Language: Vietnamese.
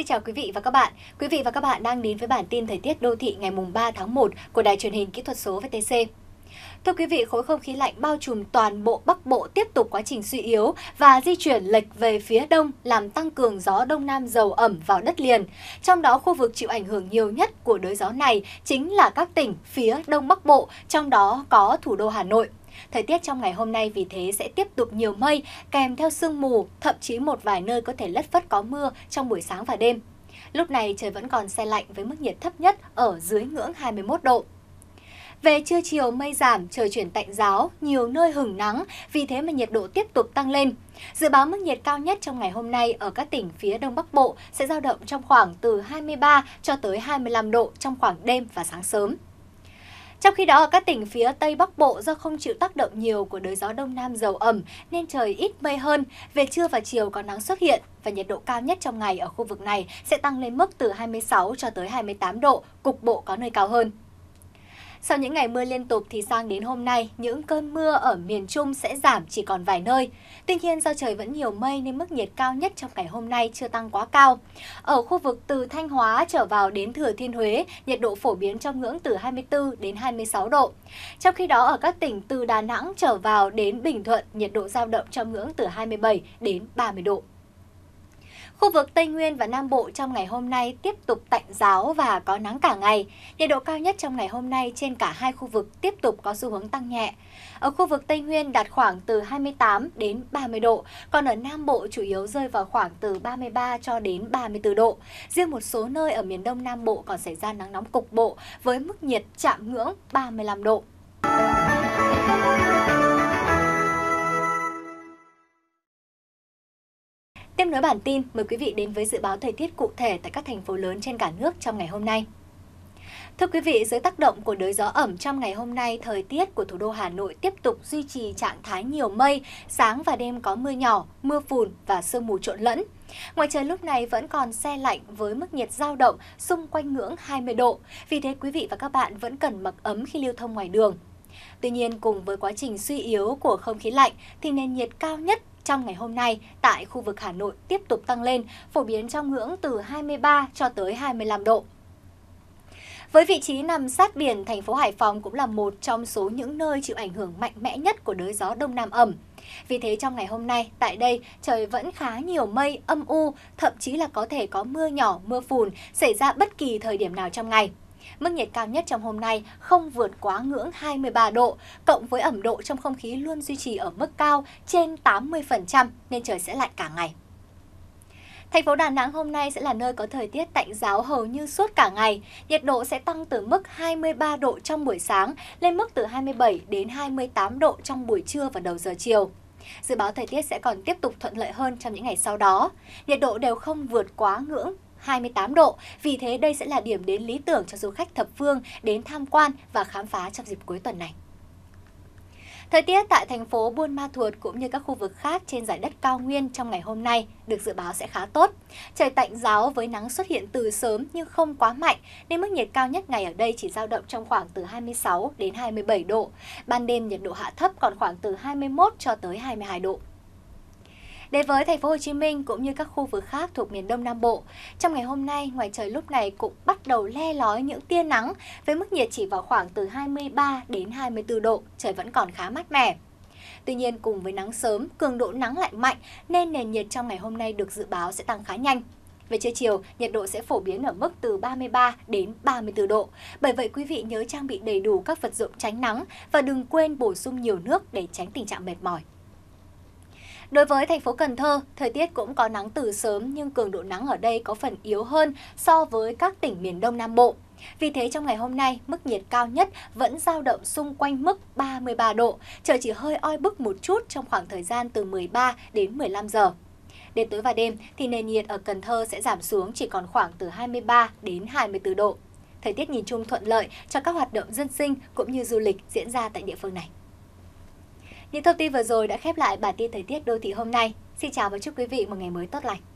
Xin chào quý vị và các bạn. Quý vị và các bạn đang đến với bản tin thời tiết đô thị ngày mùng 3 tháng 1 của Đài truyền hình kỹ thuật số VTC. Thưa quý vị, khối không khí lạnh bao trùm toàn bộ Bắc Bộ tiếp tục quá trình suy yếu và di chuyển lệch về phía đông làm tăng cường gió đông nam dầu ẩm vào đất liền. Trong đó, khu vực chịu ảnh hưởng nhiều nhất của đới gió này chính là các tỉnh phía đông Bắc Bộ, trong đó có thủ đô Hà Nội. Thời tiết trong ngày hôm nay vì thế sẽ tiếp tục nhiều mây, kèm theo sương mù, thậm chí một vài nơi có thể lất phất có mưa trong buổi sáng và đêm. Lúc này trời vẫn còn xe lạnh với mức nhiệt thấp nhất ở dưới ngưỡng 21 độ. Về trưa chiều mây giảm, trời chuyển tạnh giáo, nhiều nơi hừng nắng, vì thế mà nhiệt độ tiếp tục tăng lên. Dự báo mức nhiệt cao nhất trong ngày hôm nay ở các tỉnh phía Đông Bắc Bộ sẽ dao động trong khoảng từ 23 cho tới 25 độ trong khoảng đêm và sáng sớm. Trong khi đó, ở các tỉnh phía Tây Bắc Bộ do không chịu tác động nhiều của đới gió Đông Nam dầu ẩm nên trời ít mây hơn, về trưa và chiều có nắng xuất hiện và nhiệt độ cao nhất trong ngày ở khu vực này sẽ tăng lên mức từ 26 cho tới 28 độ, cục bộ có nơi cao hơn. Sau những ngày mưa liên tục thì sang đến hôm nay, những cơn mưa ở miền Trung sẽ giảm chỉ còn vài nơi. Tuy nhiên do trời vẫn nhiều mây nên mức nhiệt cao nhất trong ngày hôm nay chưa tăng quá cao. Ở khu vực từ Thanh Hóa trở vào đến Thừa Thiên Huế, nhiệt độ phổ biến trong ngưỡng từ 24 đến 26 độ. Trong khi đó ở các tỉnh từ Đà Nẵng trở vào đến Bình Thuận, nhiệt độ dao động trong ngưỡng từ 27 đến 30 độ. Khu vực Tây Nguyên và Nam Bộ trong ngày hôm nay tiếp tục tạnh giáo và có nắng cả ngày. Nhiệt độ cao nhất trong ngày hôm nay trên cả hai khu vực tiếp tục có xu hướng tăng nhẹ. Ở khu vực Tây Nguyên đạt khoảng từ 28 đến 30 độ, còn ở Nam Bộ chủ yếu rơi vào khoảng từ 33 cho đến 34 độ. Riêng một số nơi ở miền Đông Nam Bộ còn xảy ra nắng nóng cục bộ với mức nhiệt chạm ngưỡng 35 độ. Tiếp nối bản tin, mời quý vị đến với dự báo thời tiết cụ thể tại các thành phố lớn trên cả nước trong ngày hôm nay. Thưa quý vị, dưới tác động của đới gió ẩm trong ngày hôm nay, thời tiết của thủ đô Hà Nội tiếp tục duy trì trạng thái nhiều mây, sáng và đêm có mưa nhỏ, mưa phùn và sương mù trộn lẫn. Ngoài trời lúc này vẫn còn xe lạnh với mức nhiệt dao động xung quanh ngưỡng 20 độ, vì thế quý vị và các bạn vẫn cần mặc ấm khi lưu thông ngoài đường. Tuy nhiên, cùng với quá trình suy yếu của không khí lạnh thì nền nhiệt cao nhất trong ngày hôm nay tại khu vực Hà Nội tiếp tục tăng lên, phổ biến trong ngưỡng từ 23 cho tới 25 độ. Với vị trí nằm sát biển, thành phố Hải Phòng cũng là một trong số những nơi chịu ảnh hưởng mạnh mẽ nhất của đới gió đông nam ẩm. Vì thế trong ngày hôm nay, tại đây trời vẫn khá nhiều mây, âm u, thậm chí là có thể có mưa nhỏ, mưa phùn xảy ra bất kỳ thời điểm nào trong ngày. Mức nhiệt cao nhất trong hôm nay không vượt quá ngưỡng 23 độ, cộng với ẩm độ trong không khí luôn duy trì ở mức cao trên 80% nên trời sẽ lạnh cả ngày. Thành phố Đà Nẵng hôm nay sẽ là nơi có thời tiết tạnh giáo hầu như suốt cả ngày. Nhiệt độ sẽ tăng từ mức 23 độ trong buổi sáng lên mức từ 27 đến 28 độ trong buổi trưa và đầu giờ chiều. Dự báo thời tiết sẽ còn tiếp tục thuận lợi hơn trong những ngày sau đó. Nhiệt độ đều không vượt quá ngưỡng 28 độ. Vì thế đây sẽ là điểm đến lý tưởng cho du khách thập phương đến tham quan và khám phá trong dịp cuối tuần này. Thời tiết tại thành phố Buôn Ma Thuột cũng như các khu vực khác trên giải đất cao nguyên trong ngày hôm nay được dự báo sẽ khá tốt. Trời tạnh giáo với nắng xuất hiện từ sớm nhưng không quá mạnh, nên mức nhiệt cao nhất ngày ở đây chỉ dao động trong khoảng từ 26 đến 27 độ. Ban đêm nhiệt độ hạ thấp còn khoảng từ 21 cho tới 22 độ. Đến với thành phố Hồ Chí Minh cũng như các khu vực khác thuộc miền Đông Nam Bộ, trong ngày hôm nay ngoài trời lúc này cũng bắt đầu le lói những tia nắng với mức nhiệt chỉ vào khoảng từ 23 đến 24 độ, trời vẫn còn khá mát mẻ. Tuy nhiên cùng với nắng sớm, cường độ nắng lại mạnh nên nền nhiệt trong ngày hôm nay được dự báo sẽ tăng khá nhanh. Về trưa chiều, nhiệt độ sẽ phổ biến ở mức từ 33 đến 34 độ. Bởi vậy quý vị nhớ trang bị đầy đủ các vật dụng tránh nắng và đừng quên bổ sung nhiều nước để tránh tình trạng mệt mỏi. Đối với thành phố Cần Thơ, thời tiết cũng có nắng từ sớm nhưng cường độ nắng ở đây có phần yếu hơn so với các tỉnh miền Đông Nam Bộ. Vì thế trong ngày hôm nay, mức nhiệt cao nhất vẫn dao động xung quanh mức 33 độ, trời chỉ hơi oi bức một chút trong khoảng thời gian từ 13 đến 15 giờ. Đến tối và đêm thì nền nhiệt ở Cần Thơ sẽ giảm xuống chỉ còn khoảng từ 23 đến 24 độ. Thời tiết nhìn chung thuận lợi cho các hoạt động dân sinh cũng như du lịch diễn ra tại địa phương này. Những thông tin vừa rồi đã khép lại bản tin thời tiết đô thị hôm nay. Xin chào và chúc quý vị một ngày mới tốt lành.